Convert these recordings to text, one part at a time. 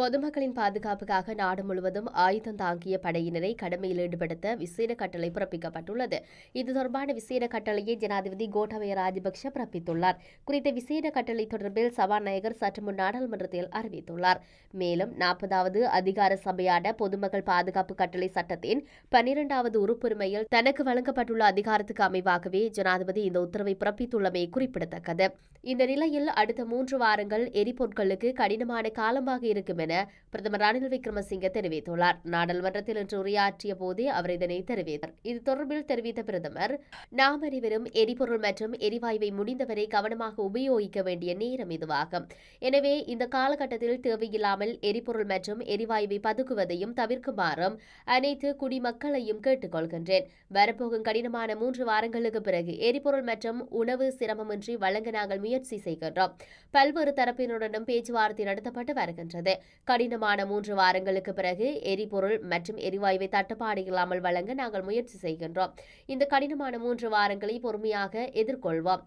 பொதுமக்களின் பாதுகாப்புக்காக நாடு முழுவதும் ஆயுதம் தாங்கிய படையினரை கடமையில் ஈடுபடுத்த விசேட கட்டளை பிறப்பிக்கப்பட்டுள்ளது இது தொடர்பான விசேட கட்டளையை ஜனாதிபதி கோட்டபய ராஜபக்ஷ பிறப்பித்துள்ளார் குறித்த விசேட கட்டளை தொடர்பில் சபாநாயகர் சற்று முன் நாடாளுமன்றத்தில் அறிவித்துள்ளார் மேலும் நாற்பதாவது அதிகார சபையான பொதுமக்கள் பாதுகாப்பு கட்டளை சட்டத்தின் பனிரெண்டாவது உறுப்புரிமையில் தனக்கு வழங்கப்பட்டுள்ள அதிகாரத்துக்கு அமைவாகவே ஜனாதிபதி இந்த உத்தரவை பிறப்பித்துள்ளமை குறிப்பிடத்தக்கது இந்த நிலையில் அடுத்த மூன்று வாரங்கள் எரிபொருட்களுக்கு கடினமான காலமாக இருக்கும் என என பிரதமர் ரணில் விக்ரமசிங்க தெரிவித்துள்ளார் நாடாளுமன்றத்தில் இன்று உரையாற்றிய போதே அவர் இதனை தெரிவித்தார் இது தொடர்பில் தெரிவித்த பிரதமர் நாம் அனைவரும் எரிபொருள் மற்றும் எரிவாயுவை முடிந்தவரை கவனமாக உபயோகிக்க வேண்டிய நேரம் இதுவாகும் எனவே இந்த காலகட்டத்தில் தேவையில்லாமல் எரிபொருள் மற்றும் எரிவாயுவை பதுக்குவதையும் தவிர்க்குமாறும் அனைத்து குடிமக்களையும் கொள்கின்றேன் வரப்போகும் கடினமான மூன்று வாரங்களுக்கு பிறகு எரிபொருள் மற்றும் உணவு சிரமமின்றி வழங்க நாங்கள் முயற்சி செய்கின்றோம் பல்வேறு தரப்பினருடனும் பேச்சுவார்த்தை நடத்தப்பட்டு வருகின்றது கடினமான மூன்று வாரங்களுக்கு பிறகு எரிபொருள் மற்றும் எரிவாயுவை தட்டுப்பாடு இல்லாமல் வழங்க நாங்கள் முயற்சி செய்கின்றோம் இந்த கடினமான மூன்று வாரங்களை பொறுமையாக எதிர்கொள்வோம்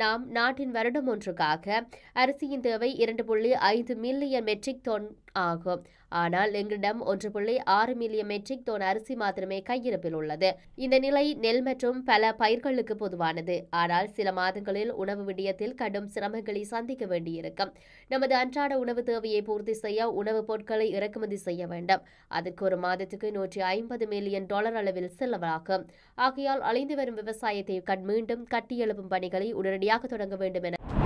நாம் நாட்டின் வருடம் ஒன்றுக்காக அரிசியின் தேவை இரண்டு புள்ளி ஐந்து மில்லியன் மெட்ரிக் டன் ஆகும் ஆனால் எங்களிடம் ஒன்று புள்ளி ஆறு மில்லியன் மெட்ரிக் தொன் அரிசி மாத்திரமே கையிருப்பில் உள்ளது இந்த நிலை நெல் மற்றும் பல பயிர்களுக்கு பொதுவானது ஆனால் சில மாதங்களில் உணவு விடயத்தில் கடும் சிரமங்களை சந்திக்க வேண்டியிருக்கும் நமது அன்றாட உணவு தேவையை பூர்த்தி செய்ய உணவுப் பொருட்களை இறக்குமதி செய்ய வேண்டும் அதுக்கு ஒரு மாதத்துக்கு நூற்றி ஐம்பது மில்லியன் டாலர் அளவில் செலவாகும் ஆகையால் அழிந்து வரும் விவசாயத்தை கண் மீண்டும் கட்டியெழுப்பும் பணிகளை உடனடி சரியாக தொடங்க வேண்டும் என